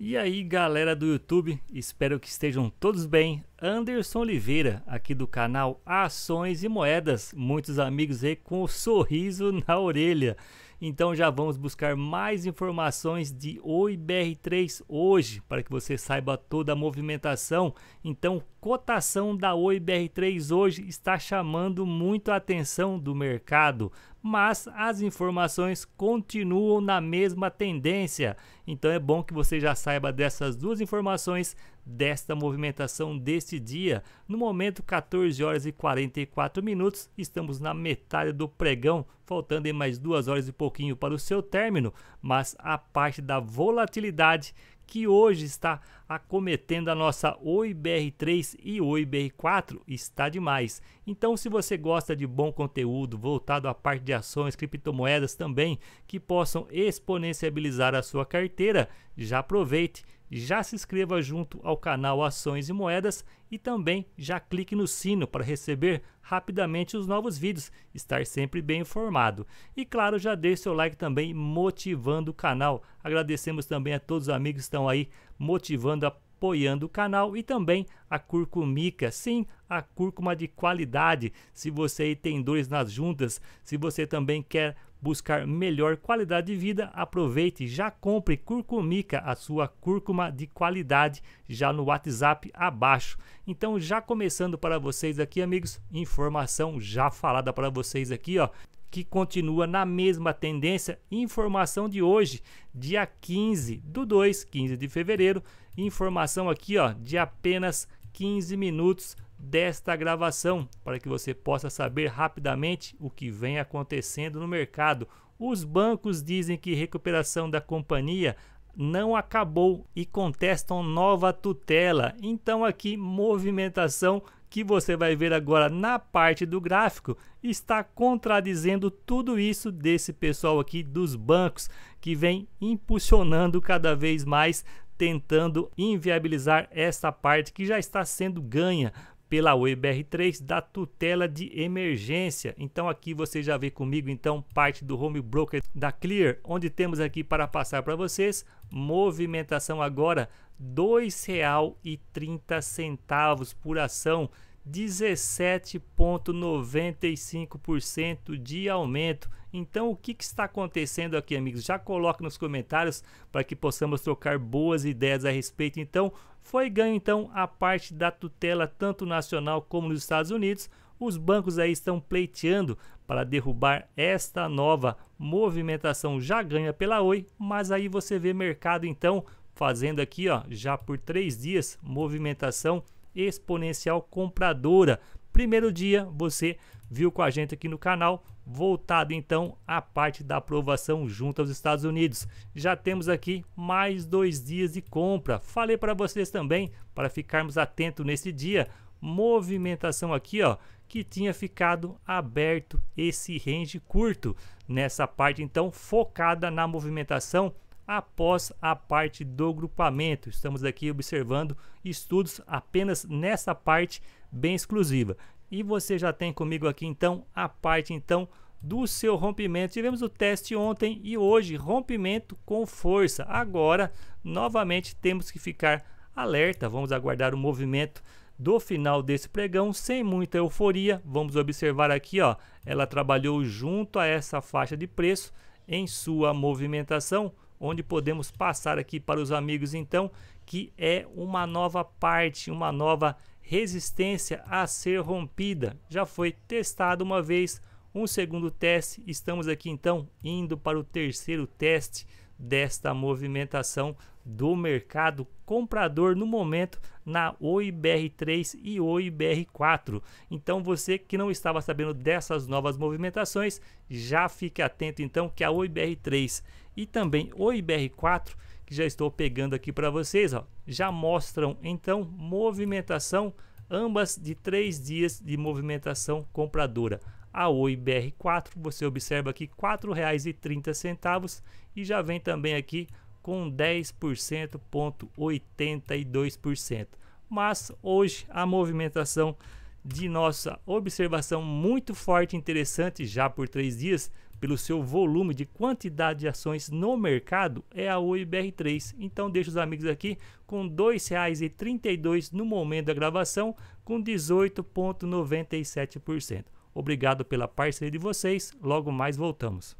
E aí galera do YouTube, espero que estejam todos bem. Anderson Oliveira, aqui do canal Ações e Moedas. Muitos amigos aí com o um sorriso na orelha. Então já vamos buscar mais informações de OIBR3 hoje, para que você saiba toda a movimentação. Então, cotação da OIBR3 hoje está chamando muito a atenção do mercado, mas as informações continuam na mesma tendência. Então é bom que você já saiba dessas duas informações desta movimentação deste dia. No momento, 14 horas e 44 minutos, estamos na metade do pregão, faltando em mais duas horas e pouquinho para o seu término, mas a parte da volatilidade que hoje está acometendo a nossa OIBR3 e OIBR4 está demais. Então, se você gosta de bom conteúdo voltado à parte de ações, criptomoedas também, que possam exponencializar a sua carteira, já aproveite já se inscreva junto ao canal Ações e Moedas e também já clique no sino para receber rapidamente os novos vídeos, estar sempre bem informado. E claro, já deixe seu like também motivando o canal. Agradecemos também a todos os amigos que estão aí motivando a apoiando o canal e também a curcumica, sim, a cúrcuma de qualidade. Se você tem dores nas juntas, se você também quer buscar melhor qualidade de vida, aproveite e já compre Curcumica, a sua cúrcuma de qualidade, já no WhatsApp abaixo. Então, já começando para vocês aqui, amigos, informação já falada para vocês aqui, ó, que continua na mesma tendência. Informação de hoje, dia 15 do 2, 15 de fevereiro. Informação aqui, ó, de apenas 15 minutos desta gravação, para que você possa saber rapidamente o que vem acontecendo no mercado. Os bancos dizem que recuperação da companhia não acabou e contestam nova tutela. Então aqui movimentação que você vai ver agora na parte do gráfico está contradizendo tudo isso desse pessoal aqui dos bancos que vem impulsionando cada vez mais tentando inviabilizar essa parte que já está sendo ganha pela uebr 3 da tutela de emergência. Então aqui você já vê comigo então parte do Home Broker da Clear, onde temos aqui para passar para vocês movimentação agora R$ 2,30 por ação, 17.95% de aumento. Então, o que, que está acontecendo aqui, amigos? Já coloque nos comentários para que possamos trocar boas ideias a respeito. Então, foi ganho então a parte da tutela tanto nacional como nos Estados Unidos. Os bancos aí estão pleiteando para derrubar esta nova movimentação já ganha pela Oi, mas aí você vê mercado então fazendo aqui, ó, já por três dias movimentação exponencial compradora primeiro dia você viu com a gente aqui no canal, voltado então à parte da aprovação junto aos Estados Unidos. Já temos aqui mais dois dias de compra. Falei para vocês também, para ficarmos atentos nesse dia, movimentação aqui, ó, que tinha ficado aberto esse range curto. Nessa parte então focada na movimentação após a parte do grupamento. Estamos aqui observando estudos apenas nessa parte bem exclusiva. E você já tem comigo aqui então a parte então do seu rompimento. Tivemos o teste ontem e hoje rompimento com força. Agora, novamente temos que ficar alerta. Vamos aguardar o movimento do final desse pregão sem muita euforia. Vamos observar aqui, ó, ela trabalhou junto a essa faixa de preço em sua movimentação onde podemos passar aqui para os amigos então que é uma nova parte, uma nova resistência a ser rompida. Já foi testado uma vez, um segundo teste, estamos aqui então indo para o terceiro teste desta movimentação do mercado comprador no momento na OIBR3 e OIBR4. Então você que não estava sabendo dessas novas movimentações, já fique atento então que a OIBR3 e também OIBR4 que já estou pegando aqui para vocês, ó, já mostram então movimentação ambas de três dias de movimentação compradora. A Oi BR4, você observa aqui R$ 4,30 e já vem também aqui com 10.82%. ponto Mas hoje a movimentação de nossa observação muito forte interessante já por três dias, pelo seu volume de quantidade de ações no mercado, é a Oi BR3. Então deixa os amigos aqui com R$ 2,32 no momento da gravação, com 18,97%. Obrigado pela parceria de vocês. Logo mais voltamos.